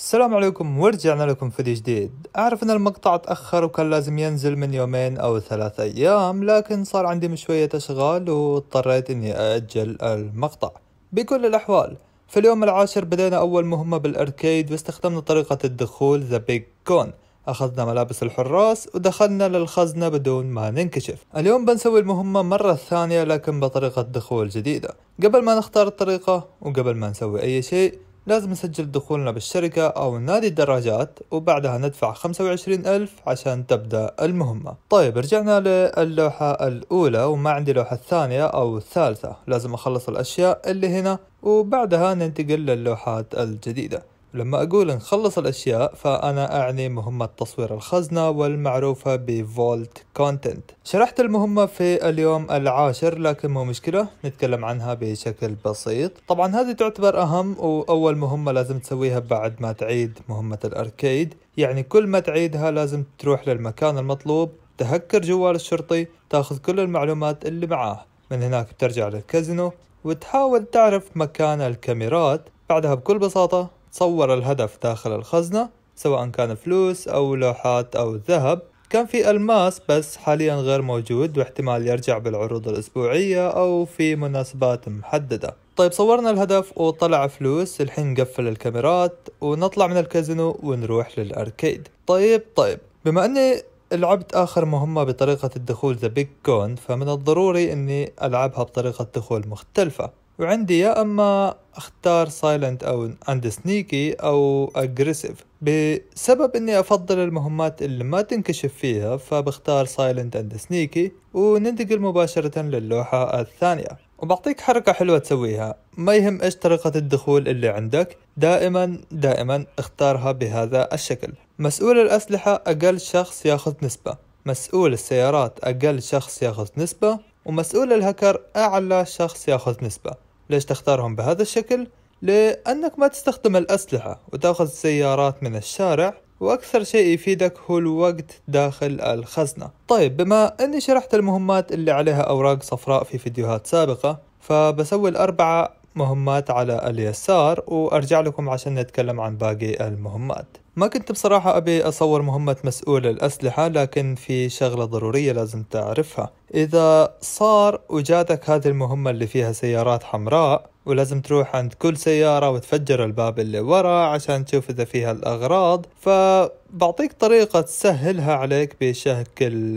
السلام عليكم ورجعنا لكم فيديو جديد اعرف ان المقطع تأخر وكان لازم ينزل من يومين او ثلاثة ايام لكن صار عندي شوية اشغال واضطريت اني اجل المقطع بكل الاحوال في اليوم العاشر بدينا اول مهمة بالاركيد واستخدمنا طريقة الدخول ذا بيج كون أخذنا ملابس الحراس ودخلنا للخزنة بدون ما ننكشف اليوم بنسوي المهمة مرة ثانية لكن بطريقة دخول جديدة قبل ما نختار الطريقة وقبل ما نسوي أي شيء لازم نسجل دخولنا بالشركة أو نادي الدراجات وبعدها ندفع 25 ألف عشان تبدأ المهمة طيب رجعنا للوحة الأولى وما عندي لوحة الثانية أو الثالثة لازم أخلص الأشياء اللي هنا وبعدها ننتقل للوحات الجديدة لما أقول نخلص الأشياء فأنا أعني مهمة تصوير الخزنة والمعروفة بفولت كونتنت شرحت المهمة في اليوم العاشر لكن مو مشكلة نتكلم عنها بشكل بسيط طبعا هذه تعتبر أهم وأول مهمة لازم تسويها بعد ما تعيد مهمة الأركيد يعني كل ما تعيدها لازم تروح للمكان المطلوب تهكر جوال الشرطي تاخذ كل المعلومات اللي معاه من هناك بترجع للكازينو وتحاول تعرف مكان الكاميرات بعدها بكل بساطة صور الهدف داخل الخزنة سواء كان فلوس أو لوحات أو ذهب كان في الماس بس حاليا غير موجود واحتمال يرجع بالعروض الأسبوعية أو في مناسبات محددة طيب صورنا الهدف وطلع فلوس الحين نقفل الكاميرات ونطلع من الكازينو ونروح للأركيد طيب طيب بما أني لعبت آخر مهمة بطريقة الدخول ذا بيج كون فمن الضروري أني ألعبها بطريقة دخول مختلفة وعندي يا اما اختار سايلنت او اند سنيكي او اجريسيف بسبب اني افضل المهمات اللي ما تنكشف فيها فبختار سايلنت اند سنيكي وننتقل مباشرة للوحة الثانية وبعطيك حركة حلوة تسويها ما يهم ايش طريقة الدخول اللي عندك دائما دائما اختارها بهذا الشكل مسؤول الأسلحة أقل شخص ياخذ نسبة مسؤول السيارات أقل شخص ياخذ نسبة ومسؤول الهكر أعلى شخص ياخذ نسبة ليش تختارهم بهذا الشكل؟ لأنك ما تستخدم الأسلحة وتأخذ سيارات من الشارع وأكثر شيء يفيدك هو الوقت داخل الخزنة طيب بما أني شرحت المهمات اللي عليها أوراق صفراء في فيديوهات سابقة فبسوي الأربعة مهمات على اليسار وأرجع لكم عشان نتكلم عن باقي المهمات ما كنت بصراحة أبي أصور مهمة مسؤول الأسلحة لكن في شغلة ضرورية لازم تعرفها إذا صار وجاتك هذه المهمة اللي فيها سيارات حمراء ولازم تروح عند كل سيارة وتفجر الباب اللي ورا عشان تشوف إذا فيها الأغراض فبعطيك طريقة تسهلها عليك بشكل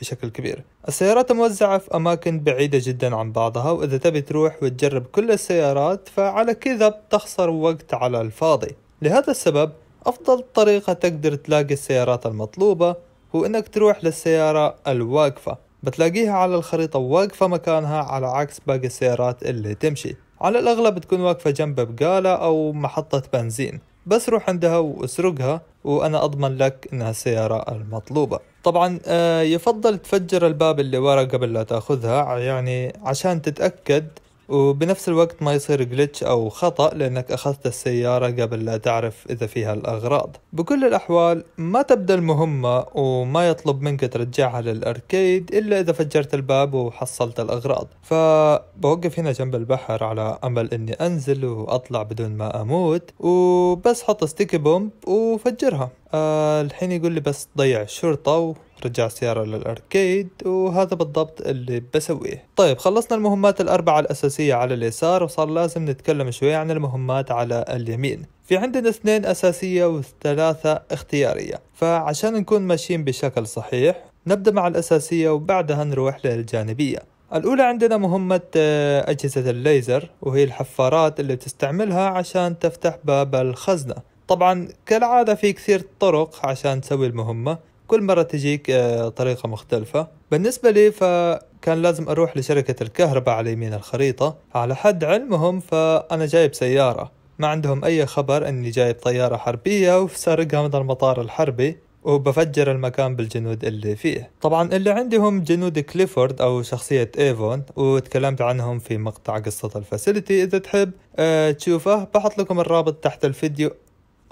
بشكل كبير السيارات موزعة في أماكن بعيدة جدا عن بعضها وإذا تبي تروح وتجرب كل السيارات فعلى كذا بتخسر وقت على الفاضي لهذا السبب أفضل طريقة تقدر تلاقي السيارات المطلوبة هو إنك تروح للسيارة الواقفة بتلاقيها على الخريطة واقفة مكانها على عكس باقي السيارات اللي تمشي على الأغلب تكون واقفة جنب بقالة أو محطة بنزين بس روح عندها واسرقها وأنا أضمن لك إنها السيارة المطلوبة طبعا آه، يفضل تفجر الباب اللي ورا قبل لا تاخذها يعني عشان تتأكد وبنفس الوقت ما يصير جلتش أو خطأ لأنك أخذت السيارة قبل لا تعرف إذا فيها الأغراض بكل الأحوال ما تبدأ المهمة وما يطلب منك ترجعها للأركيد إلا إذا فجرت الباب وحصلت الأغراض فبوقف هنا جنب البحر على أمل إني أنزل وأطلع بدون ما أموت وبس حط ستيكي بومب وفجرها أه الحين يقول لي بس ضيع الشرطة رجع السيارة للأركيد وهذا بالضبط اللي بسويه طيب خلصنا المهمات الأربعة الأساسية على اليسار وصار لازم نتكلم شوي عن المهمات على اليمين في عندنا اثنين أساسية وثلاثة اختيارية فعشان نكون ماشيين بشكل صحيح نبدأ مع الأساسية وبعدها نروح للجانبية الأولى عندنا مهمة آه، أجهزة الليزر وهي الحفارات اللي تستعملها عشان تفتح باب الخزنة طبعا كالعادة في كثير طرق عشان تسوي المهمة كل مرة تجيك آه، طريقة مختلفة بالنسبة لي فكان لازم أروح لشركة الكهرباء على يمين الخريطة على حد علمهم فأنا جايب سيارة ما عندهم أي خبر أني جايب طيارة حربية وسارقها من المطار الحربي وبفجر المكان بالجنود اللي فيه طبعا اللي عندي هم جنود كليفورد او شخصية ايفون وتكلمت عنهم في مقطع قصة الفاسيلتي اذا تحب أه تشوفه بحط لكم الرابط تحت الفيديو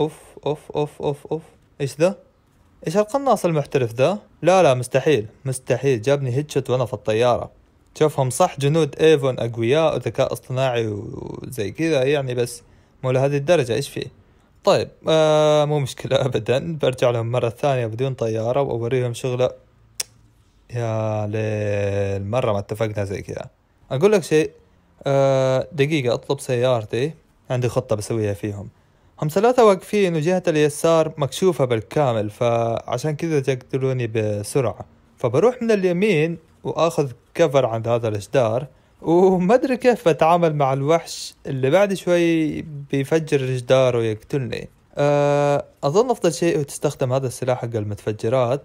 اوف اوف اوف اوف اوف ايش ذا ايش هالقناص المحترف ذا؟ لا لا مستحيل مستحيل جابني هيدشوت وانا في الطيارة شوفهم صح جنود ايفون اقوياء وذكاء اصطناعي وزي كذا يعني بس مو لهذه الدرجة ايش فيه؟ طيب آه مو مشكلة ابدا برجع لهم مرة ثانية بدون طيارة واوريهم شغلة يا ليل مرة ما اتفقنا زي كذا اقول لك شيء آه دقيقة اطلب سيارتي عندي خطة بسويها فيهم هم ثلاثة واقفين وجهة اليسار مكشوفة بالكامل فعشان كذا تقتلوني بسرعة فبروح من اليمين وآخذ كفر عند هذا الجدار وما أدري كيف بتعامل مع الوحش اللي بعد شوي بيفجر الجدار ويقتلني آه، أظن أفضل شيء هو تستخدم هذا السلاح حق المتفجرات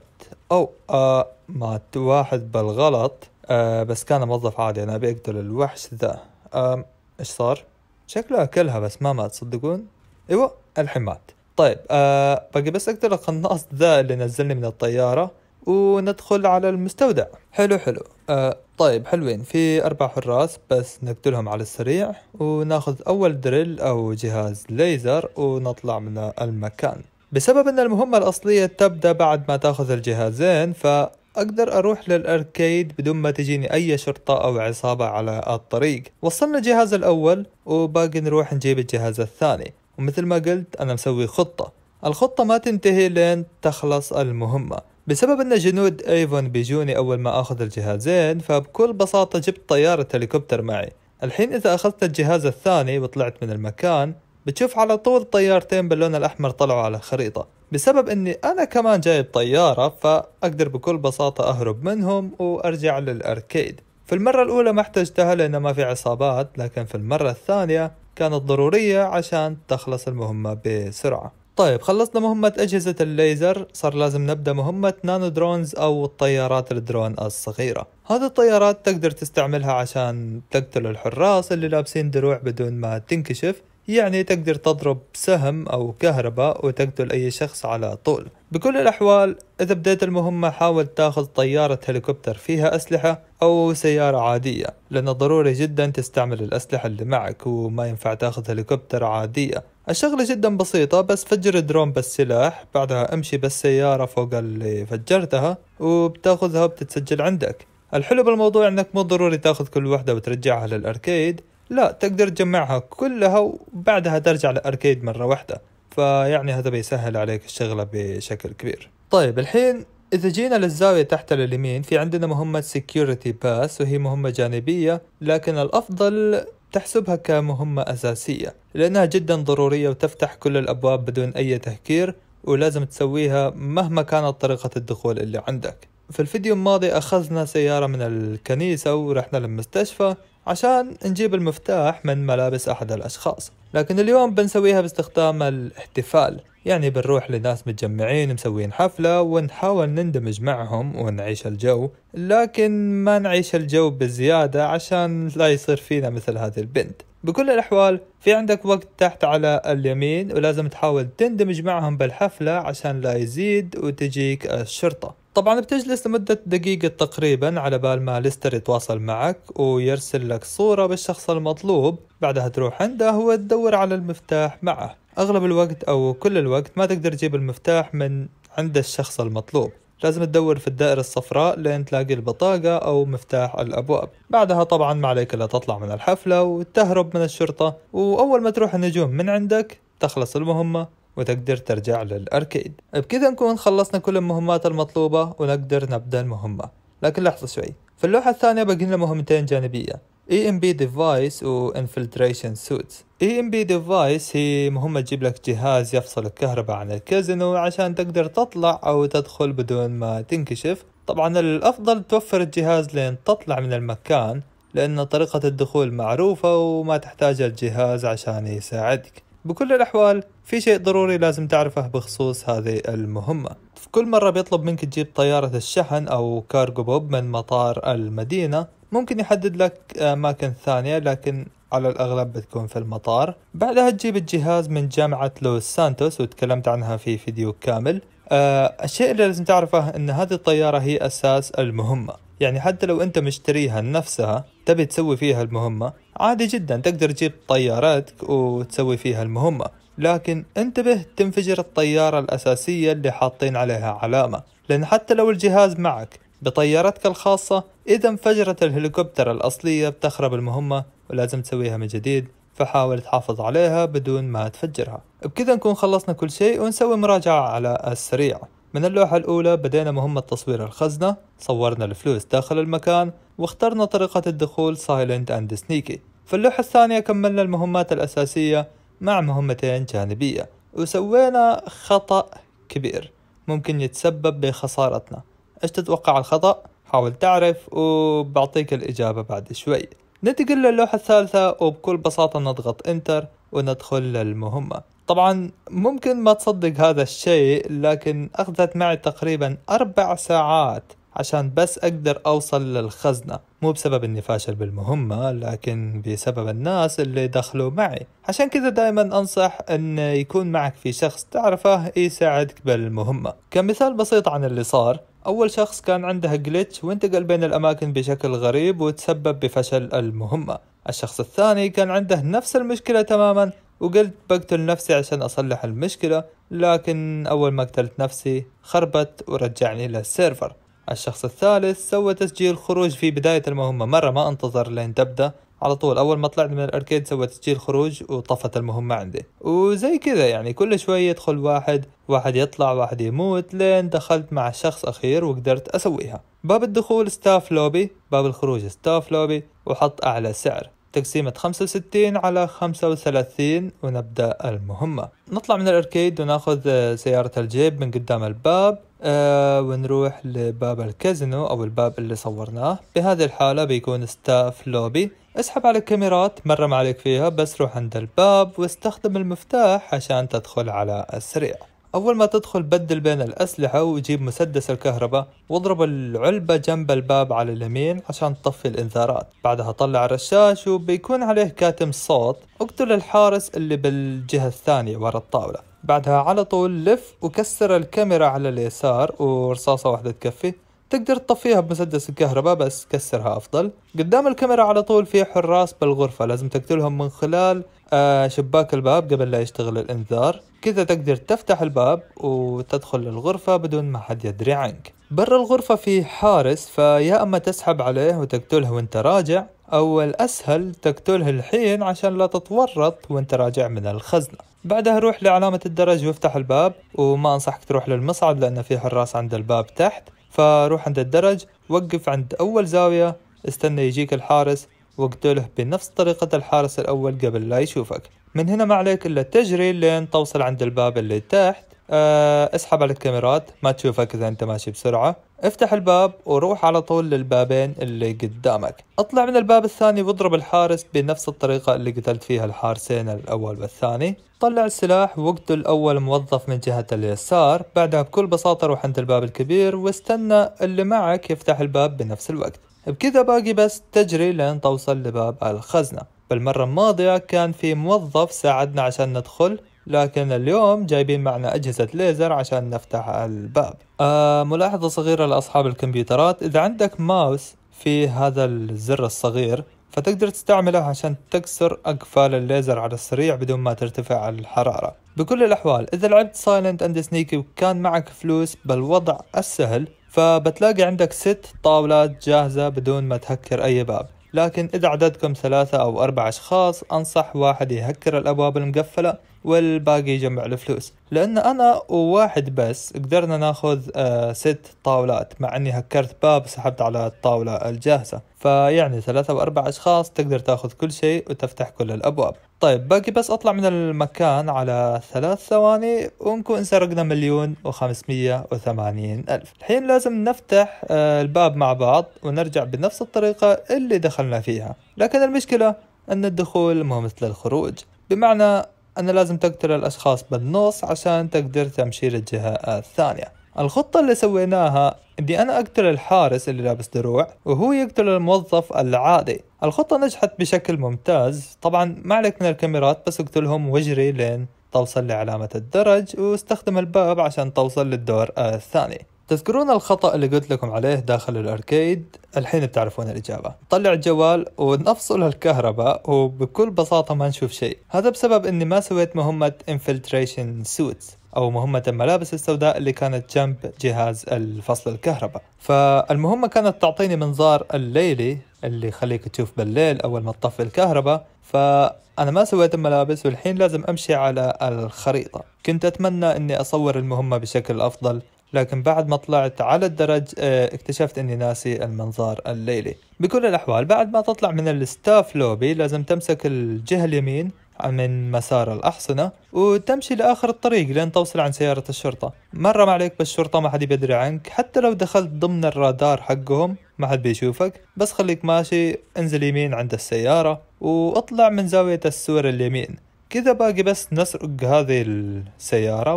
أو أه مات واحد بالغلط أه بس كان موظف عادي أنا بيقتل الوحش ذا أه إيش صار؟ شكله أكلها بس ما مات تصدقون؟ ايوه الحمات طيب آه باقي بس اقدر القناص ذا اللي نزلني من الطياره وندخل على المستودع حلو حلو آه طيب حلوين في أربع حراس بس نقتلهم على السريع وناخذ أول دريل أو جهاز ليزر ونطلع من المكان بسبب أن المهمة الأصلية تبدأ بعد ما تاخذ الجهازين فأقدر أروح للأركيد بدون ما تجيني أي شرطة أو عصابة على الطريق وصلنا الجهاز الأول وباقي نروح نجيب الجهاز الثاني ومثل ما قلت أنا مسوي خطة الخطة ما تنتهي لين تخلص المهمة بسبب أن جنود أيفون بيجوني أول ما أخذ الجهازين فبكل بساطة جبت طيارة هليكوبتر معي الحين إذا أخذت الجهاز الثاني وطلعت من المكان بتشوف على طول طيارتين باللون الأحمر طلعوا على الخريطة بسبب أني أنا كمان جايب طيارة فأقدر بكل بساطة أهرب منهم وأرجع للأركيد في المرة الأولى ما احتجتها لأنه ما في عصابات لكن في المرة الثانية كانت ضرورية عشان تخلص المهمة بسرعة طيب خلصنا مهمة أجهزة الليزر صار لازم نبدأ مهمة نانو درونز أو الطيارات الدرون الصغيرة هذه الطيارات تقدر تستعملها عشان تقتل الحراس اللي لابسين دروع بدون ما تنكشف يعني تقدر تضرب سهم أو كهرباء وتقتل أي شخص على طول بكل الأحوال إذا بديت المهمة حاول تاخذ طيارة هليكوبتر فيها أسلحة أو سيارة عادية لأنه ضروري جدا تستعمل الأسلحة اللي معك وما ينفع تاخذ هليكوبتر عادية الشغلة جدا بسيطة بس فجر درون بالسلاح بعدها امشي بالسيارة فوق اللي فجرتها وبتاخذها وبتتسجل عندك الحلو بالموضوع انك مو ضروري تاخذ كل واحدة وترجعها للاركيد لا تقدر تجمعها كلها وبعدها ترجع للأركيد مرة واحدة فيعني هذا بيسهل عليك الشغلة بشكل كبير طيب الحين إذا جينا للزاوية تحت لليمين في عندنا مهمة سكيورتي باس وهي مهمة جانبية لكن الأفضل تحسبها كمهمة أساسية لأنها جدا ضرورية وتفتح كل الأبواب بدون أي تهكير ولازم تسويها مهما كانت طريقة الدخول اللي عندك في الفيديو الماضي أخذنا سيارة من الكنيسة ورحنا للمستشفى عشان نجيب المفتاح من ملابس أحد الأشخاص لكن اليوم بنسويها باستخدام الاحتفال يعني بنروح لناس متجمعين مسوين حفلة ونحاول نندمج معهم ونعيش الجو لكن ما نعيش الجو بزيادة عشان لا يصير فينا مثل هذه البنت بكل الأحوال في عندك وقت تحت على اليمين ولازم تحاول تندمج معهم بالحفلة عشان لا يزيد وتجيك الشرطة طبعا بتجلس لمدة دقيقة تقريبا على بال ما ليستر يتواصل معك ويرسل لك صورة بالشخص المطلوب بعدها تروح عنده وتدور على المفتاح معه أغلب الوقت أو كل الوقت ما تقدر تجيب المفتاح من عند الشخص المطلوب لازم تدور في الدائرة الصفراء لين تلاقي البطاقة أو مفتاح الأبواب بعدها طبعا ما عليك إلا تطلع من الحفلة وتهرب من الشرطة وأول ما تروح النجوم من عندك تخلص المهمة وتقدر ترجع للأركيد بكذا نكون خلصنا كل المهمات المطلوبة ونقدر نبدأ المهمة لكن لحظة شوي في اللوحة الثانية بقينا لنا مهمتين جانبية EMP Device و Infiltration Suits EMP Device هي مهمة تجيب لك جهاز يفصل الكهرباء عن الكازينو عشان تقدر تطلع أو تدخل بدون ما تنكشف طبعا الأفضل توفر الجهاز لين تطلع من المكان لأن طريقة الدخول معروفة وما تحتاج الجهاز عشان يساعدك بكل الأحوال في شيء ضروري لازم تعرفه بخصوص هذه المهمة في كل مرة بيطلب منك تجيب طيارة الشحن أو كارغو بوب من مطار المدينة ممكن يحدد لك أماكن ثانية لكن على الأغلب بتكون في المطار بعدها تجيب الجهاز من جامعة لوس سانتوس وتكلمت عنها في فيديو كامل أه الشيء اللي لازم تعرفه أن هذه الطيارة هي أساس المهمة يعني حتى لو أنت مشتريها نفسها تبي تسوي فيها المهمة عادي جدا تقدر تجيب طيارتك وتسوي فيها المهمة لكن انتبه تنفجر الطيارة الأساسية اللي حاطين عليها علامة لأن حتى لو الجهاز معك بطيارتك الخاصة إذا انفجرت الهليكوبتر الأصلية بتخرب المهمة ولازم تسويها من جديد فحاول تحافظ عليها بدون ما تفجرها بكذا نكون خلصنا كل شيء ونسوي مراجعة على السريع من اللوحة الأولى بدينا مهمة تصوير الخزنة صورنا الفلوس داخل المكان واخترنا طريقة الدخول سايلنت أند سنيكي في اللوحة الثانية كملنا المهمات الأساسية مع مهمتين جانبية وسوينا خطأ كبير ممكن يتسبب بخسارتنا ايش تتوقع الخطأ؟ حاول تعرف وبعطيك الإجابة بعد شوي ننتقل للوحة الثالثة وبكل بساطة نضغط انتر وندخل للمهمة طبعا ممكن ما تصدق هذا الشيء لكن أخذت معي تقريبا أربع ساعات عشان بس أقدر أوصل للخزنة مو بسبب إني فاشل بالمهمة لكن بسبب الناس اللي دخلوا معي عشان كذا دائما أنصح أن يكون معك في شخص تعرفه يساعدك بالمهمة كمثال بسيط عن اللي صار أول شخص كان عنده جلتش وانتقل بين الأماكن بشكل غريب وتسبب بفشل المهمة الشخص الثاني كان عنده نفس المشكلة تماما وقلت بقتل نفسي عشان أصلح المشكلة لكن أول ما قتلت نفسي خربت ورجعني للسيرفر الشخص الثالث سوى تسجيل خروج في بداية المهمة مرة ما انتظر لين تبدأ على طول اول ما طلعت من الاركيد سوى تسجيل خروج وطفت المهمة عندي وزي كذا يعني كل شوي يدخل واحد واحد يطلع واحد يموت لين دخلت مع شخص اخير وقدرت اسويها باب الدخول ستاف لوبي باب الخروج ستاف لوبي وحط اعلى سعر تقسيمة 65 على 35 ونبدأ المهمة نطلع من الأركيد وناخذ آه، سيارة الجيب من قدام الباب آه ونروح لباب الكازينو أو الباب اللي صورناه بهذه الحالة بيكون ستاف لوبي اسحب على الكاميرات مرة ما عليك فيها بس روح عند الباب واستخدم المفتاح عشان تدخل على السريع أول ما تدخل بدل بين الأسلحة وجيب مسدس الكهرباء واضرب العلبة جنب الباب على اليمين عشان تطفي الإنذارات بعدها طلع الرشاش وبيكون عليه كاتم صوت اقتل الحارس اللي بالجهة الثانية ورا الطاولة بعدها على طول لف وكسر الكاميرا على اليسار ورصاصة واحدة تكفي تقدر تطفيها بمسدس الكهرباء بس كسرها أفضل قدام الكاميرا على طول في حراس بالغرفة لازم تقتلهم من خلال آه، شباك الباب قبل لا يشتغل الإنذار كذا تقدر تفتح الباب وتدخل للغرفة بدون ما حد يدري عنك برا الغرفة في حارس فيا أما تسحب عليه وتقتله وانت راجع أو الأسهل تقتله الحين عشان لا تتورط وانت راجع من الخزنة بعدها روح لعلامة الدرج وافتح الباب وما أنصحك تروح للمصعد لأن في حراس عند الباب تحت فروح عند الدرج وقف عند أول زاوية استنى يجيك الحارس واقتله بنفس طريقة الحارس الأول قبل لا يشوفك من هنا ما عليك إلا تجري لين توصل عند الباب اللي تحت آه، اسحب على الكاميرات ما تشوفك اذا انت ماشي بسرعه افتح الباب وروح على طول للبابين اللي قدامك اطلع من الباب الثاني واضرب الحارس بنفس الطريقه اللي قتلت فيها الحارسين الاول والثاني طلع السلاح واقتل الاول موظف من جهه اليسار بعدها بكل بساطه روح عند الباب الكبير واستنى اللي معك يفتح الباب بنفس الوقت بكذا باقي بس تجري لين توصل لباب الخزنه بالمرة الماضية كان في موظف ساعدنا عشان ندخل لكن اليوم جايبين معنا أجهزة ليزر عشان نفتح الباب آه ملاحظة صغيرة لأصحاب الكمبيوترات إذا عندك ماوس في هذا الزر الصغير فتقدر تستعمله عشان تكسر أقفال الليزر على السريع بدون ما ترتفع الحرارة بكل الأحوال إذا لعبت سايلنت أند سنيكي وكان معك فلوس بالوضع السهل فبتلاقي عندك ست طاولات جاهزة بدون ما تهكر أي باب لكن إذا عددكم ثلاثة أو أربع أشخاص أنصح واحد يهكر الأبواب المقفلة والباقي يجمع الفلوس لأن أنا وواحد بس قدرنا ناخذ آه، ست طاولات مع أني هكرت باب وسحبت على الطاولة الجاهزة فيعني ثلاثة وأربع أشخاص تقدر تاخذ كل شيء وتفتح كل الأبواب طيب باقي بس اطلع من المكان على ثلاث ثواني ونكون سرقنا مليون وخمسمية وثمانين الف الحين لازم نفتح آه، الباب مع بعض ونرجع بنفس الطريقة اللي دخلنا فيها لكن المشكلة ان الدخول مو مثل الخروج بمعنى أن لازم تقتل الأشخاص بالنص عشان تقدر تمشي للجهة الثانية الخطة اللي سويناها اني انا اقتل الحارس اللي لابس دروع وهو يقتل الموظف العادي الخطة نجحت بشكل ممتاز طبعا ما عليك من الكاميرات بس اقتلهم واجري لين توصل لعلامة الدرج واستخدم الباب عشان توصل للدور الثاني تذكرون الخطأ اللي قلت لكم عليه داخل الأركيد الحين بتعرفون الإجابة طلع الجوال ونفصل الكهرباء وبكل بساطة ما نشوف شيء هذا بسبب أني ما سويت مهمة Infiltration Suits أو مهمة الملابس السوداء اللي كانت جنب جهاز الفصل الكهرباء فالمهمة كانت تعطيني منظار الليلي اللي يخليك تشوف بالليل أول ما تطفي الكهرباء فأنا ما سويت الملابس والحين لازم أمشي على الخريطة كنت أتمنى أني أصور المهمة بشكل أفضل لكن بعد ما طلعت على الدرج آه، اكتشفت اني ناسي المنظار الليلي بكل الاحوال بعد ما تطلع من الستاف لوبي لازم تمسك الجهه اليمين من مسار الأحصنة وتمشي لآخر الطريق لين توصل عن سيارة الشرطة مرة ما عليك بالشرطة ما حد يدري عنك حتى لو دخلت ضمن الرادار حقهم ما حد بيشوفك بس خليك ماشي انزل يمين عند السيارة واطلع من زاوية السور اليمين كذا باقي بس نسرق هذه السيارة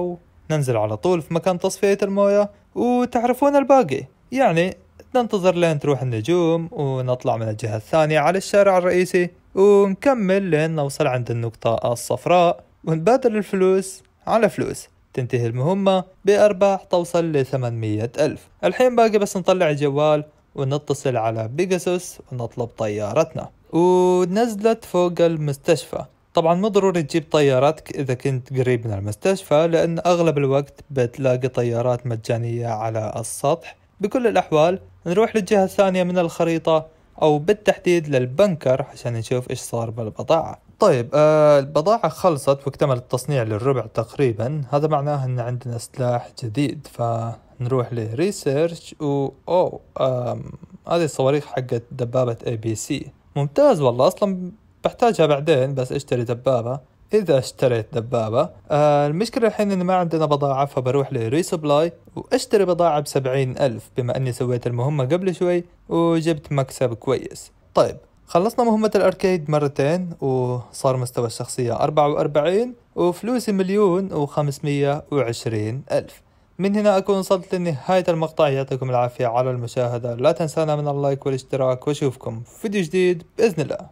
وننزل على طول في مكان تصفية الموية وتعرفون الباقي يعني ننتظر لين تروح النجوم ونطلع من الجهة الثانية على الشارع الرئيسي ونكمل لين نوصل عند النقطة الصفراء ونبادل الفلوس على فلوس تنتهي المهمة بأرباح توصل لثمانمية ألف الحين باقي بس نطلع الجوال ونتصل على بيجاسوس ونطلب طيارتنا ونزلت فوق المستشفى طبعا مو ضروري تجيب طيارتك إذا كنت قريب من المستشفى لأن أغلب الوقت بتلاقي طيارات مجانية على السطح بكل الأحوال نروح للجهة الثانية من الخريطة او بالتحديد للبنكر عشان نشوف ايش صار بالبضاعه طيب آه البضاعة خلصت واكتمل التصنيع للربع تقريبا هذا معناه ان عندنا سلاح جديد فنروح لريسيرش و او آه هذه الصواريخ حقت دبابة اي بي سي ممتاز والله اصلا بحتاجها بعدين بس اشتري دبابة اذا اشتريت دبابة آه المشكلة الحين ان ما عندنا بضاعة فبروح لريسبلاي واشتري بضاعة بسبعين ألف بما أني سويت المهمة قبل شوي وجبت مكسب كويس طيب خلصنا مهمة الأركيد مرتين وصار مستوى الشخصية 44 وفلوسي مليون وخمسمية وعشرين ألف من هنا أكون وصلت لنهاية المقطع يعطيكم العافية على المشاهدة لا تنسانا من اللايك والاشتراك وأشوفكم في فيديو جديد بإذن الله